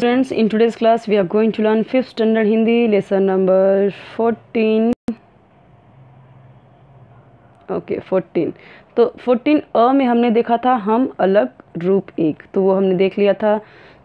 Friends, in today's class we are going to learn fifth standard Hindi lesson number fourteen okay fourteen तो fourteen A में हमने देखा था हम अलग रूप एक तो वो हमने देख लिया था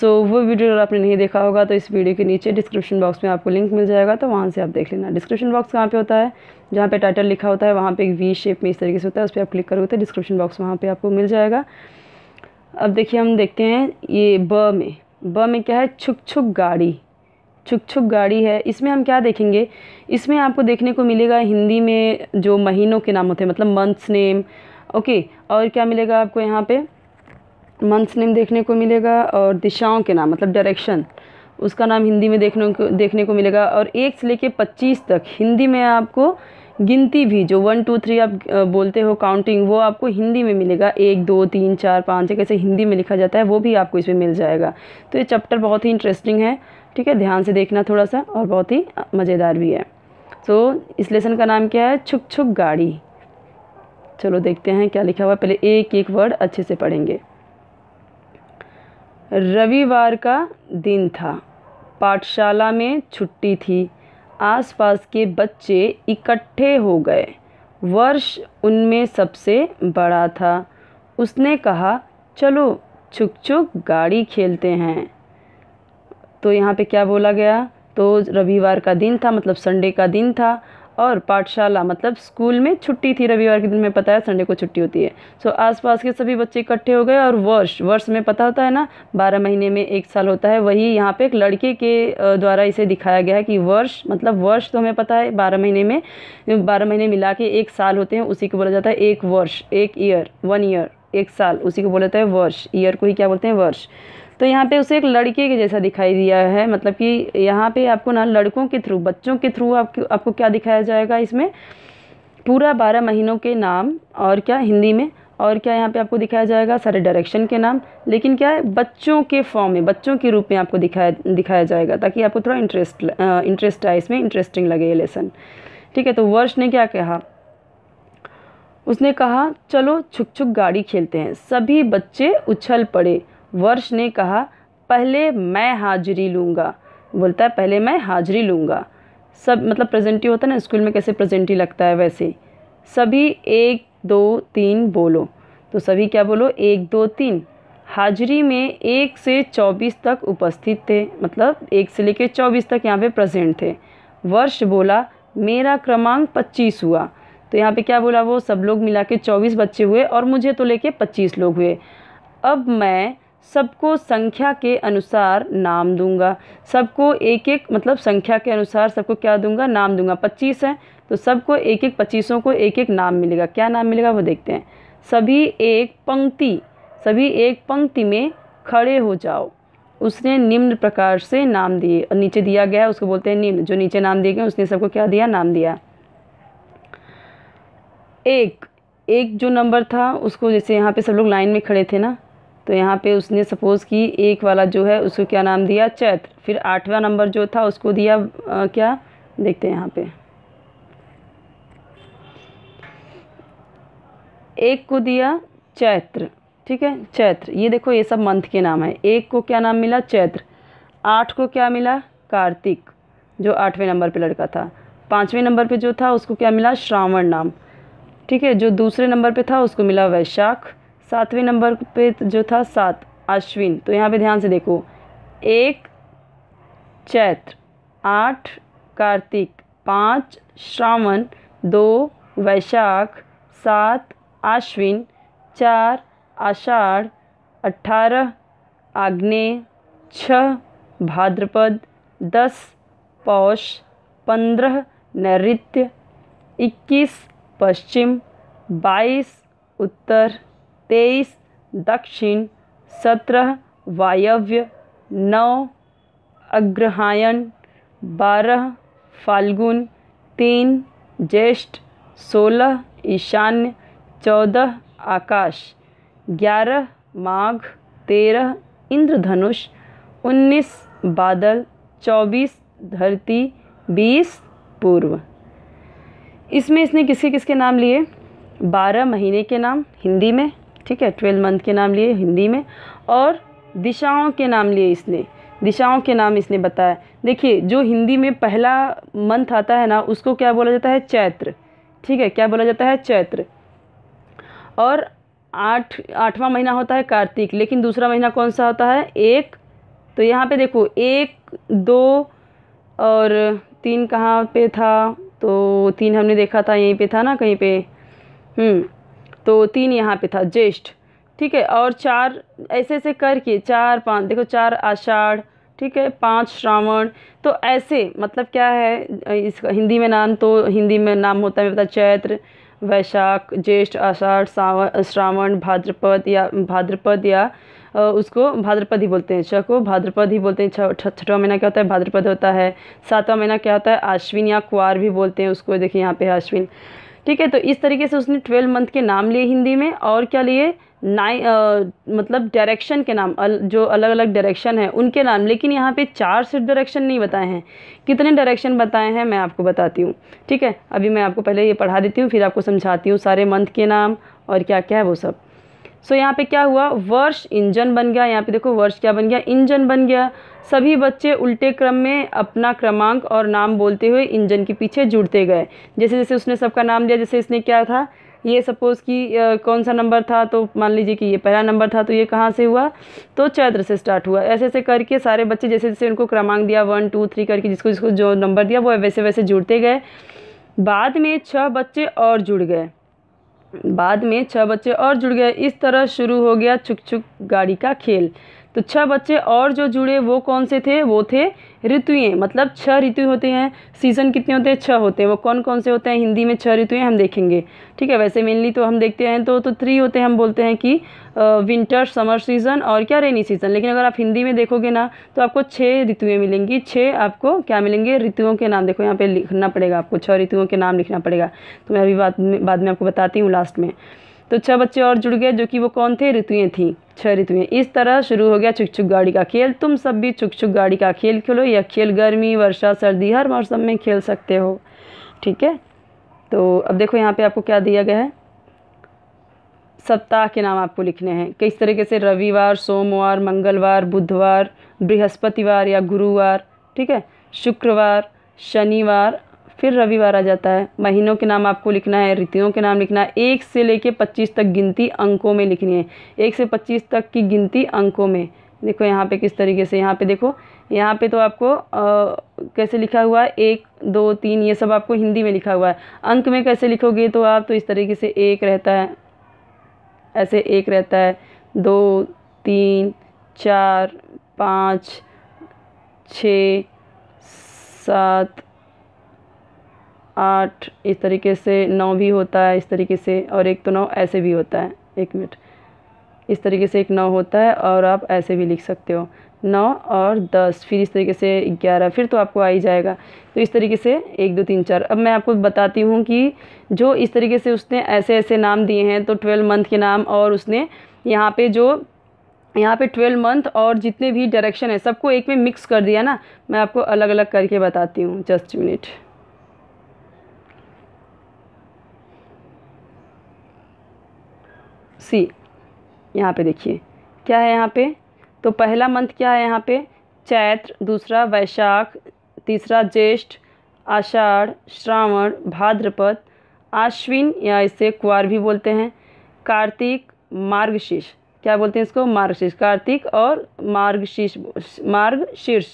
सो so, वो वीडियो अगर आपने नहीं देखा होगा तो इस वीडियो के नीचे डिस्क्रिप्शन बॉक्स में आपको लिंक मिल जाएगा तो वहाँ से आप देख लेना डिस्क्रिप्शन बॉक्स कहाँ पे होता है जहाँ पे टाइटल लिखा होता है वहाँ पे एक वी शेप में इस तरीके से होता है उस पर आप क्लिक करोगे तो डिस्क्रिप्शन बॉक्स वहाँ पर आपको मिल जाएगा अब देखिए हम देखते हैं ये ब में ब में क्या है छुक छुक गाड़ी छुक छुक गाड़ी है इसमें हम क्या देखेंगे इसमें आपको देखने को मिलेगा हिंदी में जो महीनों के नाम होते हैं मतलब मंथ्स नेम ओके और क्या मिलेगा आपको यहाँ पे मंथ्स नेम देखने को मिलेगा और दिशाओं के नाम मतलब डायरेक्शन उसका नाम हिंदी में देखने को देखने को मिलेगा और एक से लेके पच्चीस तक हिंदी में आपको गिनती भी जो वन टू थ्री आप बोलते हो काउंटिंग वो आपको हिंदी में मिलेगा एक दो तीन चार पाँच कैसे हिंदी में लिखा जाता है वो भी आपको इसमें मिल जाएगा तो ये चैप्टर बहुत ही इंटरेस्टिंग है ठीक है ध्यान से देखना थोड़ा सा और बहुत ही मज़ेदार भी है तो so, इस लेसन का नाम क्या है छुक छुक गाड़ी चलो देखते हैं क्या लिखा हुआ पहले एक एक वर्ड अच्छे से पढ़ेंगे रविवार का दिन था पाठशाला में छुट्टी थी आसपास के बच्चे इकट्ठे हो गए वर्ष उनमें सबसे बड़ा था उसने कहा चलो छुक छुक गाड़ी खेलते हैं तो यहाँ पे क्या बोला गया तो रविवार का दिन था मतलब संडे का दिन था और पाठशाला मतलब स्कूल में छुट्टी थी रविवार के दिन में पता है संडे को छुट्टी होती है सो so, आसपास के सभी बच्चे इकट्ठे हो गए और वर्ष वर्ष में पता होता है ना बारह महीने में एक साल होता है वही यहाँ पे एक लड़के के द्वारा इसे दिखाया गया है कि वर्ष मतलब वर्ष तो हमें पता है बारह महीने में बारह महीने मिला के एक साल होते हैं उसी को बोला जाता है एक वर्ष एक ईयर वन ईयर एक साल उसी को बोला जाता है वर्ष ईयर को ही क्या बोलते हैं वर्ष तो यहाँ पे उसे एक लड़के के जैसा दिखाई दिया है मतलब कि यहाँ पे आपको ना लड़कों के थ्रू बच्चों के थ्रू आपको आपको क्या दिखाया जाएगा इसमें पूरा बारह महीनों के नाम और क्या हिंदी में और क्या यहाँ पे आपको दिखाया जाएगा सारे डायरेक्शन के नाम लेकिन क्या है बच्चों के फॉर्म में बच्चों के रूप में आपको दिखाया दिखाया जाएगा ताकि आपको थोड़ा इंटरेस्ट इंटरेस्ट आए इसमें इंटरेस्टिंग लगे ये लेसन ठीक है तो वर्ष ने क्या कहा उसने कहा चलो छुक छुक गाड़ी खेलते हैं सभी बच्चे उछल पड़े वर्ष ने कहा पहले मैं हाजिरी लूँगा बोलता है पहले मैं हाजिरी लूँगा सब मतलब प्रेजेंटी होता है ना स्कूल में कैसे प्रेजेंटी लगता है वैसे सभी एक दो तीन बोलो तो सभी क्या बोलो एक दो तीन हाजिरी में एक से चौबीस तक उपस्थित थे मतलब एक से लेकर चौबीस तक यहाँ पे प्रेजेंट थे वर्ष बोला मेरा क्रमांक पच्चीस हुआ तो यहाँ पे क्या बोला वो सब लोग मिला के चौबीस बच्चे हुए और मुझे तो लेके पच्चीस लोग हुए अब मैं सबको संख्या के अनुसार नाम दूंगा सबको एक एक मतलब संख्या के अनुसार सबको क्या दूंगा नाम दूंगा पच्चीस है तो सबको एक एक पच्चीसों को एक एक नाम मिलेगा क्या नाम मिलेगा वो देखते हैं सभी एक पंक्ति सभी एक पंक्ति में खड़े हो जाओ उसने निम्न प्रकार से नाम दिए और नीचे दिया गया उसको बोलते हैं निम्न जो नीचे नाम दिए गए उसने सबको क्या दिया नाम दिया एक एक जो नंबर था उसको जैसे यहाँ पे सब लोग लाइन में खड़े थे ना तो यहाँ पे उसने सपोज़ कि एक वाला जो है उसको क्या नाम दिया चैत्र फिर आठवां नंबर जो था उसको दिया आ, क्या देखते हैं यहाँ पे एक को दिया चैत्र ठीक है चैत्र ये देखो ये सब मंथ के नाम है एक को क्या नाम मिला चैत्र आठ को क्या मिला कार्तिक जो आठवें नंबर पे लड़का था पाँचवें नंबर पे जो था उसको क्या मिला श्रावण नाम ठीक है जो दूसरे नंबर पे था उसको मिला वैशाख सातवें नंबर पे जो था सात अश्विन तो यहाँ पे ध्यान से देखो एक चैत्र आठ कार्तिक पाँच श्रावण दो वैशाख सात आश्विन चार आषाढ़ अठारह आग्नेय छः भाद्रपद दस पौष पंद्रह नैत्य इक्कीस पश्चिम बाईस उत्तर तेईस दक्षिण सत्रह वायव्य नौ अग्रहायण बारह फाल्गुन तीन ज्येष्ठ सोलह ईशान्य चौदह आकाश ग्यारह माघ तेरह इंद्रधनुष उन्नीस बादल चौबीस धरती बीस पूर्व इसमें इसने किसके किसके नाम लिए बारह महीने के नाम हिंदी में ठीक है ट्वेल्व मंथ के नाम लिए हिंदी में और दिशाओं के नाम लिए इसने दिशाओं के नाम इसने बताया देखिए जो हिंदी में पहला मंथ आता है ना उसको क्या बोला जाता है चैत्र ठीक है क्या बोला जाता है चैत्र और आठ आठवां महीना होता है कार्तिक लेकिन दूसरा महीना कौन सा होता है एक तो यहाँ पे देखो एक दो और तीन कहाँ पे था तो तीन हमने देखा था यहीं पे था ना कहीं पे हम्म तो तीन यहाँ पे था ज्येष्ठ ठीक है और चार ऐसे ऐसे करके चार पाँच देखो चार आषाढ़ ठीक है पाँच श्रावण तो ऐसे मतलब क्या है इसका हिंदी में नाम तो हिंदी में नाम होता है पता चैत्र वैशाख ज्येष्ठ आषाढ़ सावन श्रावण भाद्रपद या भाद्रपद या उसको भाद्रपद ही बोलते हैं छः को भाद्रपद ही बोलते हैं छठा छठवा महीना क्या होता है भाद्रपद होता है सातवां महीना क्या होता है अश्विन या कुआर भी बोलते हैं उसको देखिए यहाँ पे अश्विन ठीक है तो इस तरीके से उसने ट्वेल्व मंथ के नाम लिए हिंदी में और क्या लिए नाइन मतलब डायरेक्शन के नाम अल, जो अलग अलग डायरेक्शन है उनके नाम लेकिन यहाँ पे चार सिर्फ डायरेक्शन नहीं बताए हैं कितने डायरेक्शन बताए हैं मैं आपको बताती हूँ ठीक है अभी मैं आपको पहले ये पढ़ा देती हूँ फिर आपको समझाती हूँ सारे मंथ के नाम और क्या क्या है वो सब सो यहाँ पे क्या हुआ वर्ष इंजन बन गया यहाँ पे देखो वर्ष क्या बन गया इंजन बन गया सभी बच्चे उल्टे क्रम में अपना क्रमांक और नाम बोलते हुए इंजन के पीछे जुड़ते गए जैसे जैसे उसने सबका नाम दिया जैसे इसने क्या था ये सपोज़ कि कौन सा नंबर था तो मान लीजिए कि ये पहला नंबर था तो ये कहाँ से हुआ तो चैत्र से स्टार्ट हुआ ऐसे ऐसे करके सारे बच्चे जैसे जैसे उनको क्रमांक दिया वन टू थ्री करके जिसको जिसको जो नंबर दिया वो वैसे वैसे जुड़ते गए बाद में छः बच्चे और जुड़ गए बाद में छह बच्चे और जुड़ गए इस तरह शुरू हो गया छुक छुक गाड़ी का खेल तो छह बच्चे और जो जुड़े वो कौन से थे वो थे ऋतुएँ मतलब छह ऋतु होते हैं सीज़न कितने होते हैं छह होते हैं वो कौन कौन से होते हैं हिंदी में छह ऋतुएँ हम देखेंगे ठीक है वैसे मेनली तो हम देखते हैं तो तो थ्री होते हैं हम बोलते हैं कि विंटर समर सीज़न और क्या रेनी सीज़न लेकिन अगर आप हिंदी में देखोगे ना तो आपको छः ऋतुएँ मिलेंगी छः आपको क्या मिलेंगे ऋतुओं के नाम देखो यहाँ पर लिखना पड़ेगा आपको छः ऋतुओं के नाम लिखना पड़ेगा तो मैं अभी बाद में बाद में आपको बताती हूँ लास्ट में तो छह बच्चे और जुड़ गए जो कि वो कौन थे ऋतुएँ थी छह ऋतुएँ इस तरह शुरू हो गया छुक छुक गाड़ी का खेल तुम सब भी छुक छुक गाड़ी का खेल खेलो यह खेल गर्मी वर्षा सर्दी हर मौसम में खेल सकते हो ठीक है तो अब देखो यहाँ पे आपको क्या दिया गया है सप्ताह के नाम आपको लिखने हैं किस तरीके से रविवार सोमवार मंगलवार बुधवार बृहस्पतिवार या गुरुवार ठीक है शुक्रवार शनिवार फिर रविवार आ जाता है महीनों के नाम आपको लिखना है रितियों के नाम लिखना है एक से लेके पच्चीस तक गिनती अंकों में लिखनी है एक से पच्चीस तक की गिनती अंकों में देखो यहाँ पे किस तरीके से यहाँ पे देखो यहाँ पे तो आपको आ, कैसे लिखा हुआ है एक दो तीन ये सब आपको हिंदी में लिखा हुआ है अंक में कैसे लिखोगे तो आप तो इस तरीके से एक रहता है ऐसे एक रहता है दो तीन चार पाँच छ सात आठ इस तरीके से नौ भी होता है इस तरीके से और एक तो नौ ऐसे भी होता है एक मिनट इस तरीके से एक नौ होता है और आप ऐसे भी लिख सकते हो नौ और दस फिर इस तरीके से ग्यारह फिर तो आपको आ ही जाएगा तो इस तरीके से एक दो तीन चार अब मैं आपको बताती हूँ कि जो इस तरीके से उसने ऐसे ऐसे नाम दिए हैं तो ट्वेल्व मंथ के नाम और उसने यहाँ पे जो यहाँ पे ट्वेल्व मंथ और जितने भी डायरेक्शन है सबको एक में मिक्स कर दिया ना मैं आपको अलग अलग करके बताती हूँ जस्ट मिनट सी यहाँ पे देखिए क्या है यहाँ पे तो पहला मंथ क्या है यहाँ पे चैत्र दूसरा वैशाख तीसरा ज्येष्ठ आषाढ़ श्रावण भाद्रपद आश्विन या इसे कुआर भी बोलते हैं कार्तिक मार्गशीर्ष क्या बोलते हैं इसको मार्गशीर्ष कार्तिक और मार्गशीर्ष मार्गशीर्ष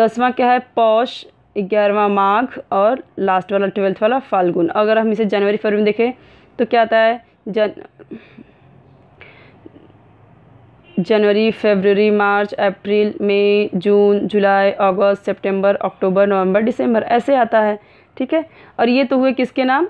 दसवां क्या है पौष ग्यारहवा माघ और लास्ट वाला ट्वेल्थ वाला फाल्गुन अगर हम इसे जनवरी फरवरी में देखें तो क्या आता है जन जनवरी फरवरी मार्च अप्रैल मई जून जुलाई अगस्त सितंबर अक्टूबर नवंबर दिसंबर ऐसे आता है ठीक है और ये तो हुए किसके नाम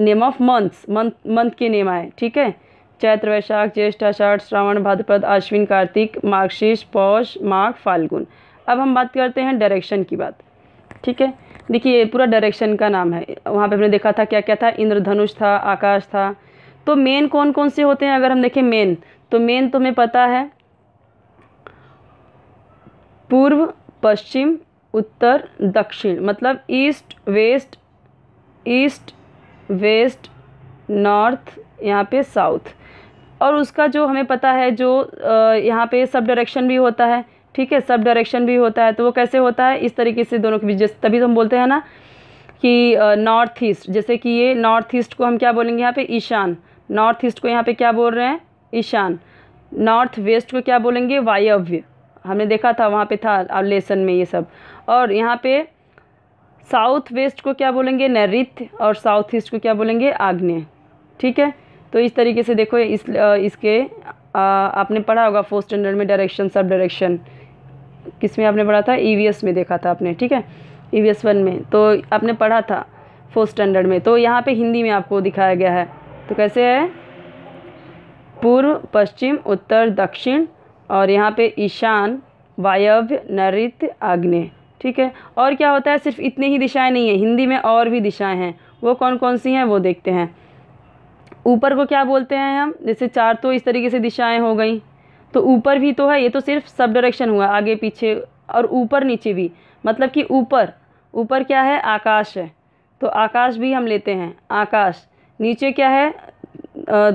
name of months month month के नेम आए ठीक है चैत्र वैशाख ज्येष्ठ आषाढ़ श्रावण भाद्रपद अश्विन कार्तिक मार्गशीर्ष पौष माघ फाल्गुन अब हम बात करते हैं डायरेक्शन की बात ठीक है देखिए पूरा डायरेक्शन का नाम है वहाँ पे हमने देखा था क्या क्या था इंद्रधनुष था आकाश था तो मेन कौन कौन से होते हैं अगर हम देखें मेन तो मेन तुम्हें पता है पूर्व पश्चिम उत्तर दक्षिण मतलब east west east west north यहाँ पे साउथ और उसका जो हमें पता है जो यहाँ पे सब डायरेक्शन भी होता है ठीक है सब डायरेक्शन भी होता है तो वो कैसे होता है इस तरीके से दोनों के बीच तभी तो हम बोलते हैं ना कि नॉर्थ ईस्ट जैसे कि ये नॉर्थ ईस्ट को हम क्या बोलेंगे यहाँ पे ईशान नॉर्थ ईस्ट को यहाँ पे क्या बोल रहे हैं ईशान नॉर्थ वेस्ट को क्या बोलेंगे वायव्य हमने देखा था वहाँ पे था लेसन में ये सब और यहाँ पे साउथ वेस्ट को क्या बोलेंगे नैऋत्य और साउथ ईस्ट को क्या बोलेंगे आग्नेय ठीक है तो इस तरीके से देखो इस इसके आ, आपने पढ़ा होगा फोर्थ स्टैंडर्ड में डायरेक्शन सब डायरेक्शन किस में आपने पढ़ा था ई e में देखा था आपने ठीक है ई e वी वन में तो आपने पढ़ा था फोर्थ स्टैंडर्ड में तो यहाँ पे हिंदी में आपको दिखाया गया है तो कैसे है पूर्व पश्चिम उत्तर दक्षिण और यहाँ पे ईशान वायव्य नृत्य आग्नेय ठीक है और क्या होता है सिर्फ इतनी ही दिशाएं नहीं है हिंदी में और भी दिशाएं हैं वो कौन कौन सी हैं वो देखते हैं ऊपर को क्या बोलते हैं हम जैसे चार तो इस तरीके से दिशाएं हो गई तो ऊपर भी तो है ये तो सिर्फ सब डायरेक्शन हुआ आगे पीछे और ऊपर नीचे भी मतलब कि ऊपर ऊपर क्या है आकाश है तो आकाश भी हम लेते हैं आकाश नीचे क्या है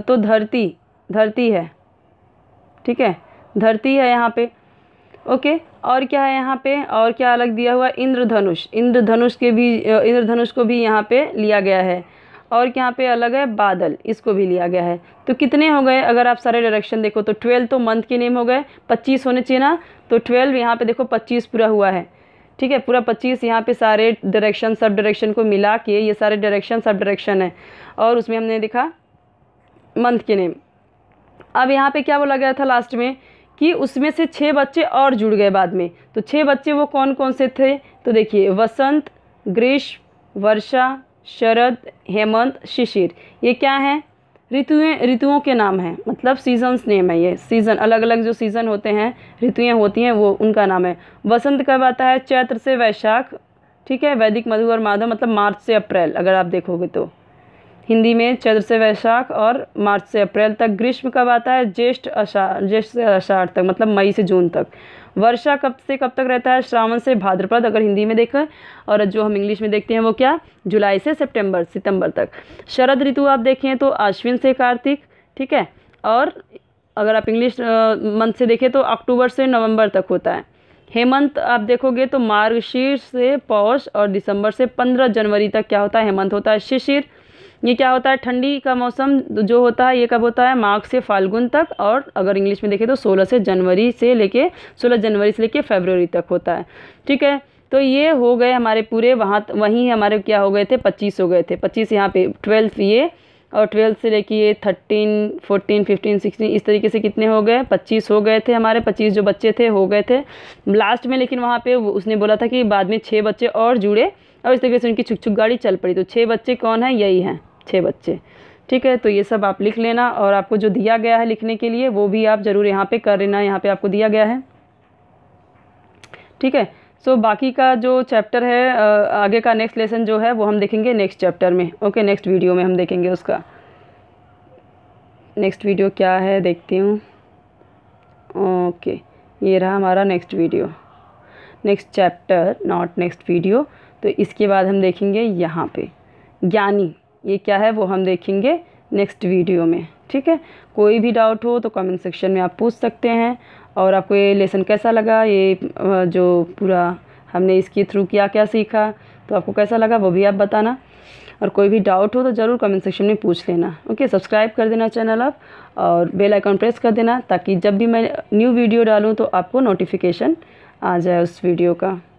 तो धरती धरती है ठीक है धरती है यहाँ पे ओके और क्या है यहाँ पे और क्या अलग दिया हुआ इंद्रधनुष इंद्रधनुष के भी इंद्रधनुष को भी यहाँ पे लिया गया है और यहाँ पे अलग है बादल इसको भी लिया गया है तो कितने हो गए अगर आप सारे डायरेक्शन देखो तो ट्वेल्व तो मंथ के नेम हो गए पच्चीस होने चाहिए ना तो ट्वेल्व यहाँ पे देखो पच्चीस पूरा हुआ है ठीक है पूरा पच्चीस यहाँ पे सारे डायरेक्शन सब डायरेक्शन को मिला के ये सारे डायरेक्शन सब डायरेक्शन है और उसमें हमने देखा मंथ के नेम अब यहाँ पर क्या बोला गया था लास्ट में कि उसमें से छः बच्चे और जुड़ गए बाद में तो छः बच्चे वो कौन कौन से थे तो देखिए वसंत ग्रीष्म वर्षा शरद हेमंत शिशिर ये क्या है ऋतुएँ ऋतुओं के नाम हैं मतलब सीजन्स नेम है ये सीज़न अलग अलग जो सीज़न होते हैं ऋतुएँ होती हैं वो उनका नाम है वसंत कब आता है चैत्र से वैशाख ठीक है वैदिक मधु और माधव मतलब मार्च से अप्रैल अगर आप देखोगे तो हिंदी में चैत्र से वैशाख और मार्च से अप्रैल तक ग्रीष्म कब आता है ज्येष्ठ अषा ज्येष्ठ से आषाढ़ तक मतलब मई से जून तक वर्षा कब से कब तक रहता है श्रावण से भाद्रपद अगर हिंदी में देखें और जो हम इंग्लिश में देखते हैं वो क्या जुलाई से सितंबर सितंबर तक शरद ऋतु आप देखें तो आश्विन से कार्तिक ठीक है और अगर आप इंग्लिश मंथ से देखें तो अक्टूबर से नवंबर तक होता है हेमंत आप देखोगे तो मार्गशीर्ष से पौष और दिसंबर से पंद्रह जनवरी तक क्या होता है हेमंत होता है शिशिर ये क्या होता है ठंडी का मौसम जो होता है ये कब होता है मार्च से फाल्गुन तक और अगर इंग्लिश में देखें तो सोलह से जनवरी से लेके सोलह जनवरी से लेके फरवरी तक होता है ठीक है तो ये हो गए हमारे पूरे वहाँ वहीं हमारे क्या हो गए थे पच्चीस हो गए थे पच्चीस यहाँ पे ट्वेल्थ ये और ट्वेल्थ से लेके ये थर्टीन फोर्टीन फिफ्टीन सिक्सटीन इस तरीके से कितने हो गए पच्चीस हो गए थे हमारे पच्चीस जो बच्चे थे हो गए थे लास्ट में लेकिन वहाँ पे उसने बोला था कि बाद में छः बच्चे और जुड़े और इस तरीके से उनकी छुक छुक गाड़ी चल पड़ी तो छः बच्चे कौन हैं यही हैं छः बच्चे ठीक है तो ये सब आप लिख लेना और आपको जो दिया गया है लिखने के लिए वो भी आप ज़रूर यहाँ पे कर लेना यहाँ पे आपको दिया गया है ठीक है सो so, बाकी का जो चैप्टर है आगे का नेक्स्ट लेसन जो है वो हम देखेंगे नेक्स्ट चैप्टर में ओके नेक्स्ट वीडियो में हम देखेंगे उसका नेक्स्ट वीडियो क्या है देखती हूँ ओके ये रहा हमारा next video next chapter not next video तो इसके बाद हम देखेंगे यहाँ पे ज्ञानी ये क्या है वो हम देखेंगे नेक्स्ट वीडियो में ठीक है कोई भी डाउट हो तो कमेंट सेक्शन में आप पूछ सकते हैं और आपको ये लेसन कैसा लगा ये जो पूरा हमने इसके थ्रू क्या क्या सीखा तो आपको कैसा लगा वो भी आप बताना और कोई भी डाउट हो तो ज़रूर कमेंट सेक्शन में पूछ लेना ओके सब्सक्राइब कर देना चैनल आप और बेल आइकॉन प्रेस कर देना ताकि जब भी मैं न्यू वीडियो डालूँ तो आपको नोटिफिकेशन आ जाए उस वीडियो का